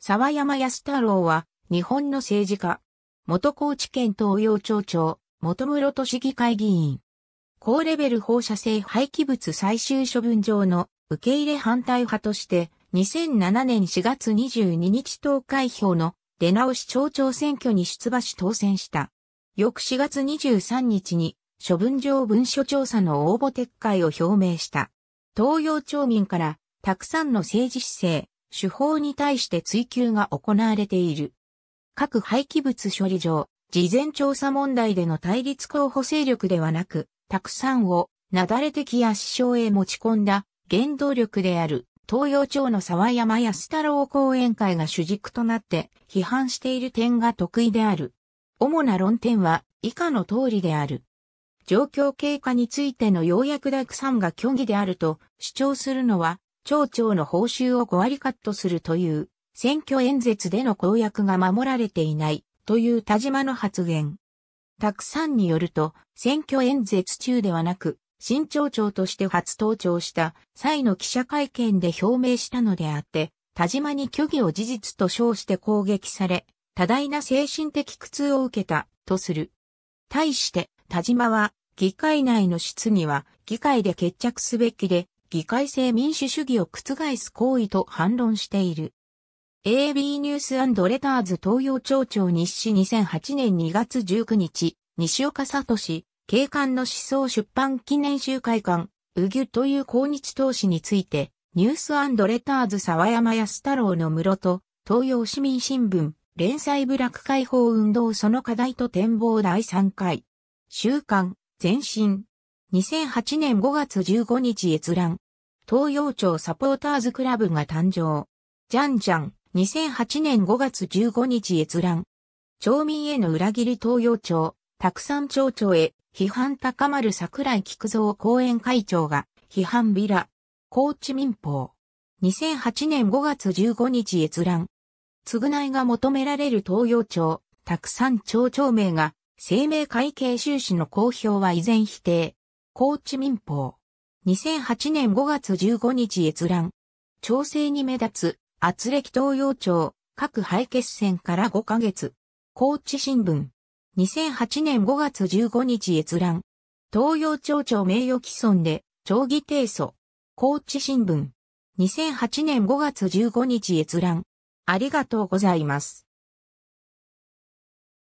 沢山安太郎は、日本の政治家。元高知県東洋町長、元室都市議会議員。高レベル放射性廃棄物最終処分場の受け入れ反対派として、2007年4月22日投開票の出直し町長選挙に出馬し当選した。翌4月23日に処分場文書調査の応募撤回を表明した。東洋町民からたくさんの政治姿勢、手法に対して追及が行われている。各廃棄物処理場、事前調査問題での対立候補勢力ではなく、たくさんを、なだれ的や支障へ持ち込んだ原動力である東洋町の沢山安太郎講演会が主軸となって批判している点が得意である。主な論点は以下の通りである。状況経過についての要約だくさんが虚偽であると主張するのは町長の報酬を5割カットするという、選挙演説での公約が守られていないという田島の発言。たくさんによると、選挙演説中ではなく、新町長として初登庁した際の記者会見で表明したのであって、田島に虚偽を事実と称して攻撃され、多大な精神的苦痛を受けた、とする。対して、田島は、議会内の質疑は、議会で決着すべきで、議会制民主主義を覆す行為と反論している。AB ニュースレターズ東洋町長日誌2008年2月19日、西岡里氏、警官の思想出版記念集会館、ウギュという抗日投資について、ニュースレターズ沢山安太郎の室と、東洋市民新聞、連載部落解放運動その課題と展望第3回。週刊、前進、2008年5月15日閲覧。東洋町サポーターズクラブが誕生。じゃんじゃん、2008年5月15日閲覧。町民への裏切り東洋町、たさん町長へ、批判高まる桜井菊蔵後援会長が、批判ビラ。高知民法。2008年5月15日閲覧。償いが求められる東洋町、たさん町長名が、生命会計収支の公表は依然否定。高知民法。2008年5月15日閲覧。調整に目立つ、圧力東洋町、各敗血戦から5ヶ月。高知新聞。2008年5月15日閲覧。東洋町長名誉毀損で、町議提訴。高知新聞。2008年5月15日閲覧。ありがとうございます。